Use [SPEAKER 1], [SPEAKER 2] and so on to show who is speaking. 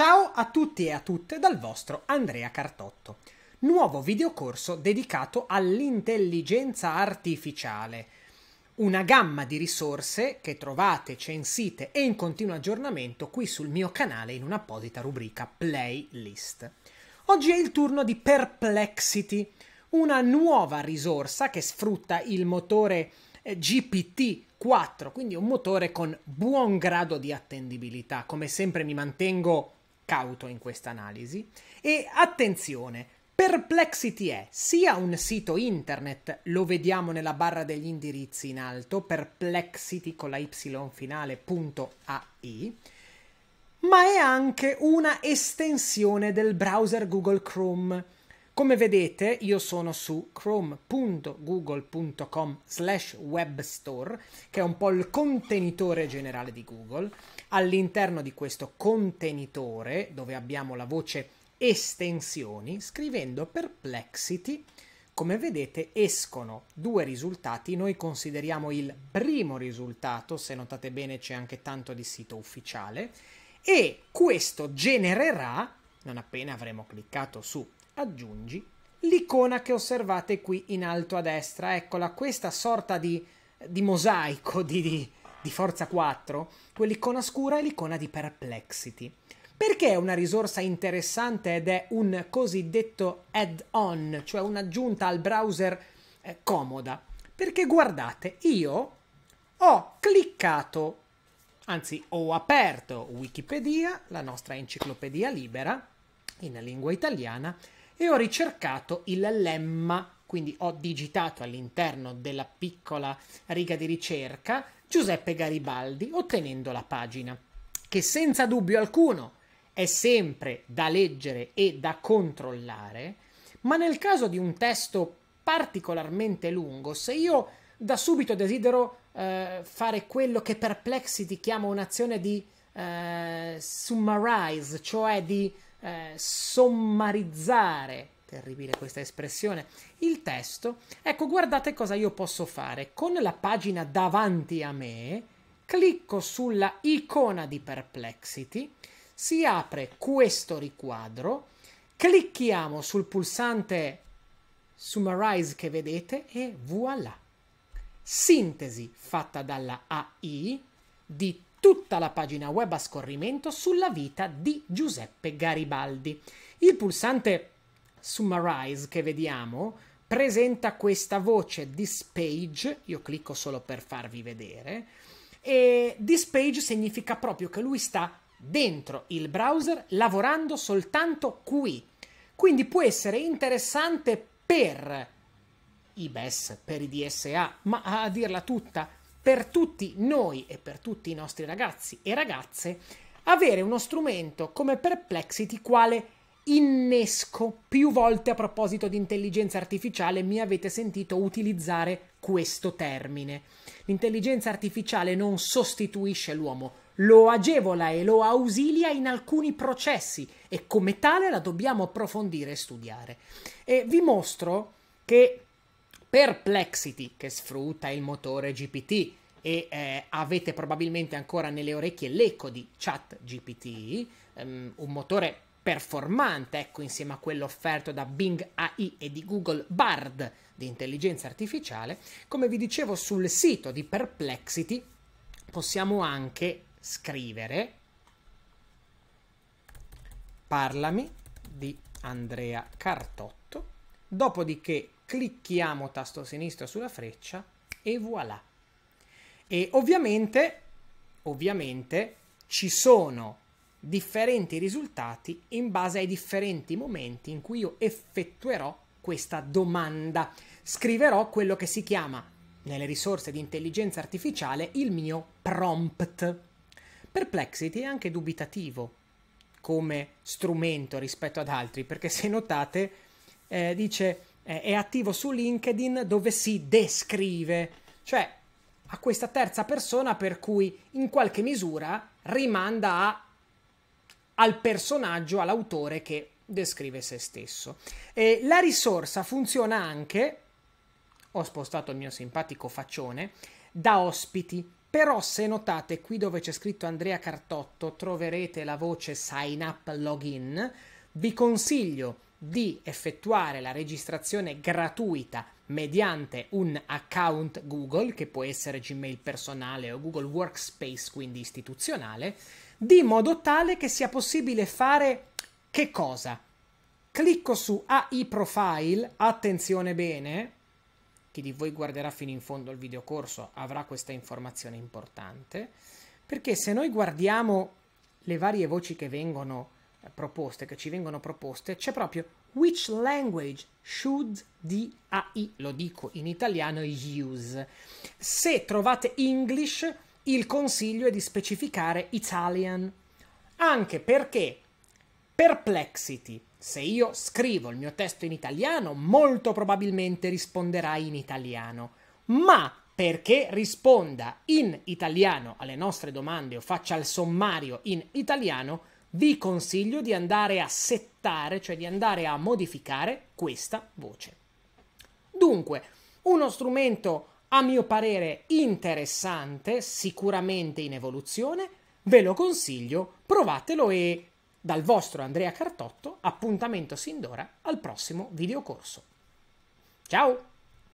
[SPEAKER 1] Ciao a tutti e a tutte dal vostro Andrea Cartotto. Nuovo videocorso dedicato all'intelligenza artificiale, una gamma di risorse che trovate censite e in continuo aggiornamento qui sul mio canale in un'apposita rubrica playlist. Oggi è il turno di Perplexity, una nuova risorsa che sfrutta il motore eh, GPT-4, quindi un motore con buon grado di attendibilità. Come sempre mi mantengo cauto in questa analisi e attenzione, Perplexity è sia un sito internet, lo vediamo nella barra degli indirizzi in alto, perplexity con la y finale.ai, ma è anche una estensione del browser Google Chrome. Come vedete io sono su chrome.google.com slash webstore, che è un po' il contenitore generale di Google, All'interno di questo contenitore, dove abbiamo la voce estensioni, scrivendo perplexity, come vedete escono due risultati, noi consideriamo il primo risultato, se notate bene c'è anche tanto di sito ufficiale, e questo genererà, non appena avremo cliccato su aggiungi, l'icona che osservate qui in alto a destra, eccola questa sorta di, di mosaico, di, di, di forza 4, quell'icona scura è l'icona di perplexity. Perché è una risorsa interessante ed è un cosiddetto add-on, cioè un'aggiunta al browser eh, comoda? Perché guardate, io ho cliccato, anzi ho aperto Wikipedia, la nostra enciclopedia libera, in lingua italiana, e ho ricercato il lemma, quindi ho digitato all'interno della piccola riga di ricerca Giuseppe Garibaldi ottenendo la pagina, che senza dubbio alcuno è sempre da leggere e da controllare, ma nel caso di un testo particolarmente lungo, se io da subito desidero eh, fare quello che Perplexity chiama un'azione di eh, summarize, cioè di eh, sommarizzare terribile questa espressione, il testo, ecco guardate cosa io posso fare. Con la pagina davanti a me clicco sulla icona di Perplexity, si apre questo riquadro, clicchiamo sul pulsante Summarize che vedete e voilà. Sintesi fatta dalla AI di tutta la pagina web a scorrimento sulla vita di Giuseppe Garibaldi. Il pulsante Summarize che vediamo presenta questa voce this page, io clicco solo per farvi vedere, e this page significa proprio che lui sta dentro il browser lavorando soltanto qui. Quindi può essere interessante per i BES, per i DSA, ma a dirla tutta, per tutti noi e per tutti i nostri ragazzi e ragazze, avere uno strumento come Perplexity quale innesco più volte a proposito di intelligenza artificiale mi avete sentito utilizzare questo termine. L'intelligenza artificiale non sostituisce l'uomo, lo agevola e lo ausilia in alcuni processi e come tale la dobbiamo approfondire e studiare. E vi mostro che Perplexity, che sfrutta il motore GPT, e eh, avete probabilmente ancora nelle orecchie l'eco di ChatGPT, um, ehm, un motore performante, ecco, insieme a quello offerto da Bing AI e di Google Bard di intelligenza artificiale, come vi dicevo sul sito di Perplexity possiamo anche scrivere parlami di Andrea Cartotto, dopodiché clicchiamo tasto sinistro sulla freccia e voilà. E ovviamente, ovviamente ci sono differenti risultati in base ai differenti momenti in cui io effettuerò questa domanda. Scriverò quello che si chiama nelle risorse di intelligenza artificiale il mio prompt. Perplexity è anche dubitativo come strumento rispetto ad altri, perché se notate eh, dice eh, è attivo su LinkedIn dove si descrive, cioè a questa terza persona per cui in qualche misura rimanda a al personaggio, all'autore che descrive se stesso. E la risorsa funziona anche, ho spostato il mio simpatico faccione, da ospiti. Però se notate qui dove c'è scritto Andrea Cartotto troverete la voce Sign Up Login. Vi consiglio di effettuare la registrazione gratuita mediante un account Google, che può essere Gmail personale o Google Workspace, quindi istituzionale, di modo tale che sia possibile fare che cosa? Clicco su AI Profile, attenzione bene, chi di voi guarderà fino in fondo il videocorso avrà questa informazione importante, perché se noi guardiamo le varie voci che vengono eh, proposte, che ci vengono proposte, c'è proprio Which language should the AI? Lo dico in italiano, use. Se trovate English, il consiglio è di specificare Italian. Anche perché perplexity, se io scrivo il mio testo in italiano, molto probabilmente risponderà in italiano. Ma perché risponda in italiano alle nostre domande o faccia il sommario in italiano, vi consiglio di andare a settare, cioè di andare a modificare questa voce. Dunque, uno strumento a mio parere interessante, sicuramente in evoluzione, ve lo consiglio, provatelo e dal vostro Andrea Cartotto appuntamento sin d'ora al prossimo videocorso. Ciao!